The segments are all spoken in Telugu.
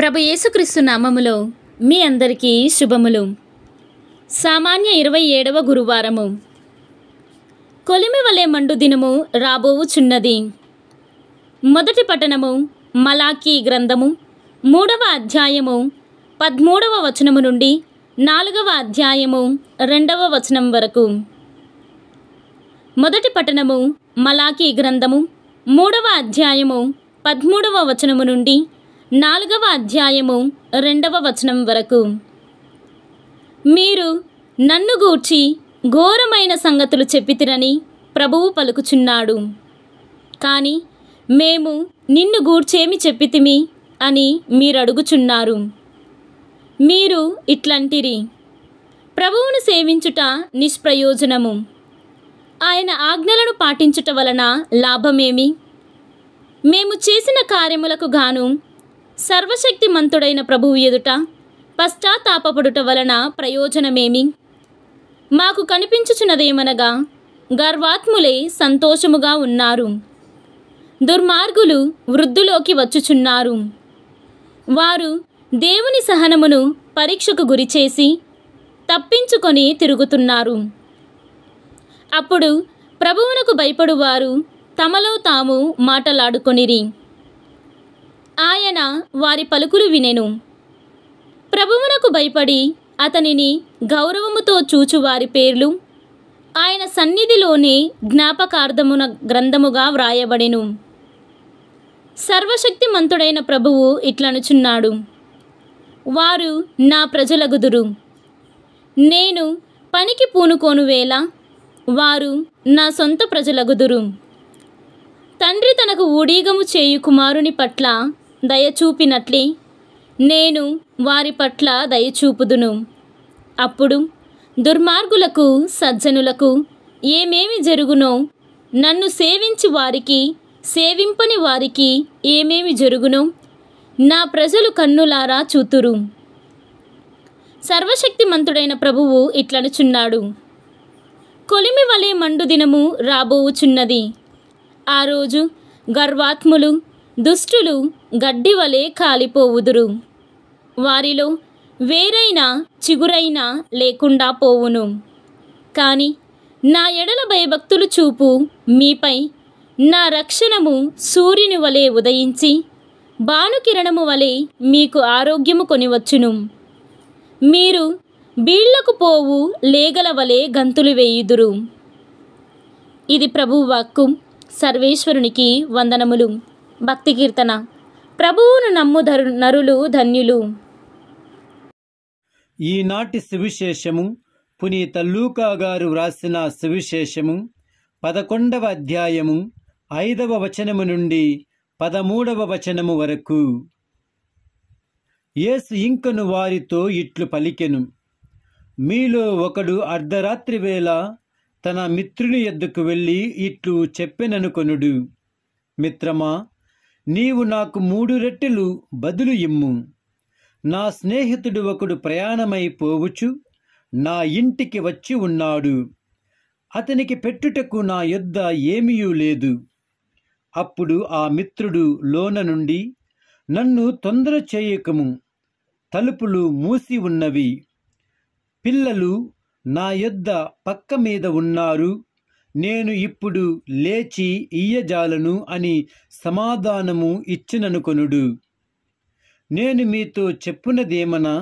ప్రభు యేసుక్రీస్తు నామములో మీ అందరికీ శుభములు సామాన్య ఇరవై ఏడవ గురువారము కొలిమి వలె మండు దినము రాబోవుచున్నది మొదటి పట్టణము మలాకీ గ్రంథము మూడవ అధ్యాయము పద్మూడవ వచనము నుండి నాలుగవ అధ్యాయము రెండవ వచనం వరకు మొదటి పట్టణము మలాకీ గ్రంథము మూడవ అధ్యాయము పదమూడవ వచనము నుండి నాలుగవ అధ్యాయము రెండవ వచనం వరకు మీరు నన్ను గూర్చి ఘోరమైన సంగతులు చెప్పితిరని ప్రభువు పలుకుచున్నాడు కానీ మేము నిన్ను గూర్చేమి చెప్పితిమి అని మీరు అడుగుచున్నారు మీరు ఇట్లాంటిరి ప్రభువును సేవించుట నిష్ప్రయోజనము ఆయన ఆజ్ఞలను పాటించుట వలన లాభమేమి మేము చేసిన కార్యములకు గాను సర్వశక్తిమంతుడైన ప్రభువు ఎదుట పశ్చాత్తాపడుట వలన ప్రయోజనమేమి మాకు కనిపించుచున్నదేమనగా గర్వాత్ములే సంతోషముగా ఉన్నారు దుర్మార్గులు వృద్ధులోకి వచ్చుచున్నారు వారు దేవుని సహనమును పరీక్షకు గురిచేసి తప్పించుకొని తిరుగుతున్నారు అప్పుడు ప్రభువునకు భయపడువారు తమలో తాము మాటలాడుకొనిరి ఆయన వారి పలుకులు వినెను ప్రభువునకు భయపడి అతనిని గౌరవముతో చూచు వారి పేర్లు ఆయన సన్నిధిలోనే జ్ఞాపకార్థమున గ్రంథముగా వ్రాయబడెను సర్వశక్తిమంతుడైన ప్రభువు ఇట్లనుచున్నాడు వారు నా ప్రజలగుదురు నేను పనికి పూనుకోను వేళ వారు నా సొంత ప్రజలగుదురు తండ్రి తనకు ఊడీగము చేయు కుమారుని పట్ల దయచూపినట్లే నేను వారి పట్ల దయచూపుదును అప్పుడు దుర్మార్గులకు సజ్జనులకు ఏమేమి జరుగునో నన్ను సేవించి వారికి సేవింపని వారికి ఏమేమి జరుగునో నా ప్రజలు కన్నులారా చూతురు సర్వశక్తిమంతుడైన ప్రభువు ఇట్లనుచున్నాడు కొలిమి వలె మండు దినము రాబోవుచున్నది ఆ రోజు గర్వాత్ములు దుష్టులు గడ్డి వలె కాలిపోవుదురు వారిలో వేరైనా చిగురైనా లేకుండా పోవును కానీ నా ఎడల భయభక్తులు చూపు మీపై నా రక్షణము సూర్యుని వలె ఉదయించి భానుకిరణము వలె మీకు ఆరోగ్యము కొనివచ్చును మీరు బీళ్లకు పోవు లేగల వలె గంతులు వేయుదురు ఇది ప్రభువాక్కు సర్వేశ్వరునికి వందనములు భక్తి కీర్తన ప్రభువును నమ్ము నరులు ధన్యులు ఈనాటి సువిశేషము పునీత లూకా గారు వ్రాసిన సువిశేషము పదకొండవ అధ్యాయము ఐదవ వచనము నుండి పదమూడవ వచనము వరకు యేసు ఇంకను వారితో ఇట్లు పలికెను మీలో ఒకడు అర్ధరాత్రి వేళ తన మిత్రుని ఎద్దుకు వెళ్ళి ఇట్లు చెప్పెననుకొనుడు మిత్రమా నీవు నాకు మూడు రెట్టెలు బదులు ఇమ్ము నా స్నేహితుడు ఒకడు ప్రయాణమై నా ఇంటికి వచ్చి ఉన్నాడు అతనికి పెట్టుటకు నా యొద్ద ఏమీయూ లేదు అప్పుడు ఆ మిత్రుడు లోన నుండి నన్ను తొందర చేయకము తలుపులు మూసి ఉన్నవి పిల్లలు నా యొద్ద పక్క మీద ఉన్నారు నేను ఇప్పుడు లేచి ఇయ్యజాలను అని సమాధానము ఇచ్చిననుకొనుడు నేను మీతో చెప్పునదేమనా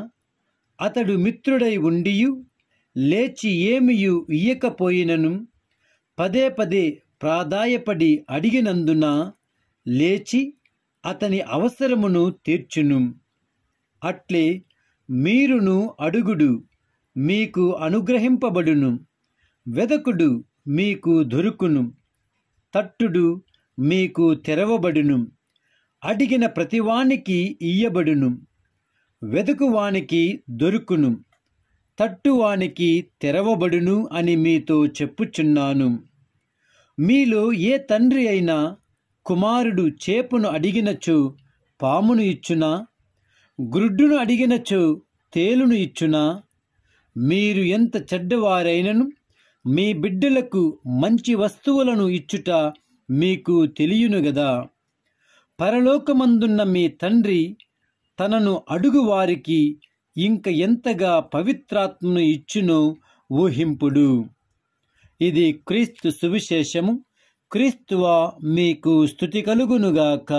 అతడు మిత్రుడై ఉండియు లేచి ఏమియు ఇయ్యకపోయినను పదే పదే ప్రాధాయపడి అడిగినందున లేచి అతని అవసరమును తీర్చును అట్లే మీరును అడుగుడు మీకు అనుగ్రహింపబడును వెదకుడు మీకు దొరుకును తట్టుడు మీకు తెరవబడును అడిగిన ప్రతివానికి ఇయ్యబడును వెతుకువానికి దొరుకును తట్టువానికి తెరవబడును అని మీతో చెప్పుచున్నాను మీలో ఏ తండ్రి అయినా కుమారుడు చేపను అడిగినచు పామును ఇచ్చునా గ్రుడ్డును అడిగినచు తేలును ఇచ్చునా మీరు ఎంత చెడ్డవారైనను మీ బిడ్డలకు మంచి వస్తువులను ఇచ్చుట మీకు తెలియను గదా పరలోకమందున్న మీ తండ్రి తనను అడుగు వారికి ఇంక ఎంతగా పవిత్రాత్మను ఇచ్చునో ఊహింపుడు ఇది క్రీస్తు సువిశేషము క్రీస్తువా మీకు స్థుతి కలుగునుగాక